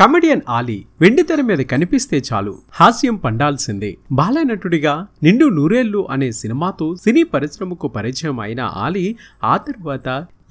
comedian Ali వెండితెర మీద కనిపిస్తే చాలు హాస్యం పండాల్సిందే బాలనటుడిగా నిండు నూరేళ్లు అనే సినిమాతో సినీ పరిశ్రమకు పరిచయం అయిన ఆలీ ఆ తర్వాత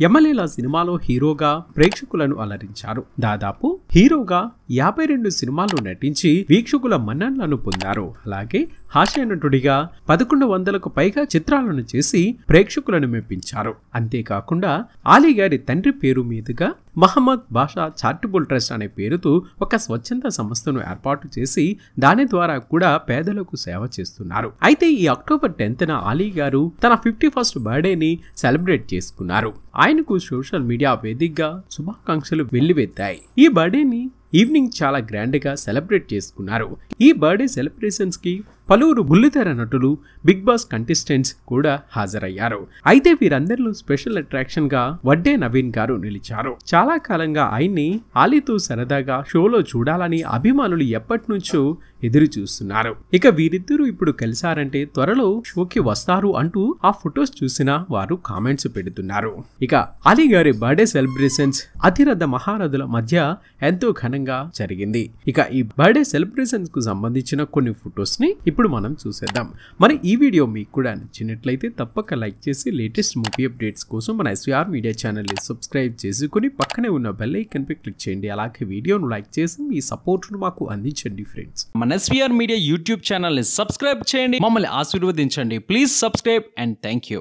ఎమ్మెల్యేల సినిమాలో హీరోగా ప్రేక్షకులను అలరించారు దాదాపు హీరోగా యాభై రెండు సినిమాల్లో నటించి వీక్షకుల మన్ననలను పొందారు అలాగే హాస్య నటుడిగా పదకొండు వందలకు పైగా చిత్రాలను చేసి ప్రేక్షకులను మెప్పించారు అంతేకాకుండా ఆలీ గారి తండ్రి పేరు మీదుగా మహమ్మద్ బాషా చారిటబుల్ ట్రస్ట్ అనే పేరుతో ఒక స్వచ్ఛంద సంస్థను ఏర్పాటు చేసి దాని ద్వారా కూడా పేదలకు సేవ చేస్తున్నారు అయితే ఈ అక్టోబర్ టెన్త్న ఆలీ గారు తన ఫిఫ్టీ ఫస్ట్ బర్త్డేని సెలబ్రేట్ చేసుకున్నారు ఆయనకు సోషల్ మీడియా వేదికగా శుభాకాంక్షలు వెల్లివెత్తాయి ఈ బర్త్డేని ఈవినింగ్ చాలా గ్రాండ్గా సెలబ్రేట్ చేసుకున్నారు ఈ బర్త్డే సెలబ్రేషన్స్కి పలువురు బుల్లితెర నటులు బిగ్ బాస్ కంటెస్టెంట్స్ కూడా హాజరయ్యారు అయితే వీరందరిలో స్పెషల్ అట్రాక్షన్ గా వడ్డే నవీన్ గారు నిలిచారు చాలా కాలంగా ఆయన్ని ఆలితో సరదాగా షోలో చూడాలని అభిమానులు ఎప్పటి నుంచో ఎదురు చూస్తున్నారు ఇక వీరిద్దరూ ఇప్పుడు కలిసారంటే త్వరలో షోకి వస్తారు అంటూ ఆ ఫొటోస్ చూసిన వారు కామెంట్స్ పెడుతున్నారు ఇక అలీ గారి బర్త్డే సెలబ్రేషన్స్ అతిరథ మహారథుల మధ్య ఎంతో ఘనంగా జరిగింది ఇక ఈ బర్త్డే సెలబ్రేషన్స్ కు సంబంధించిన కొన్ని ఫొటోస్ ని ఇప్పుడు మనం చూసేద్దాం మరి ఈ వీడియో మీకు కూడా నచ్చినట్లయితే తప్పక లైక్ చేసి లేటెస్ట్ మూవీ అప్డేట్స్ కోసం మన ఎస్వీఆర్ మీడియా ఛానల్ని సబ్స్క్రైబ్ చేసుకుని పక్కనే ఉన్న బెల్ ఐకన్పై క్లిక్ చేయండి అలాగే వీడియోను లైక్ చేసి మీ సపోర్ట్ను మాకు అందించండి ఫ్రెండ్స్ మన ఎస్వీఆర్ మీడియా యూట్యూబ్ ఛానల్ని సబ్స్క్రైబ్ చేయండి మమ్మల్ని ఆశీర్వదించండి please subscribe and thank you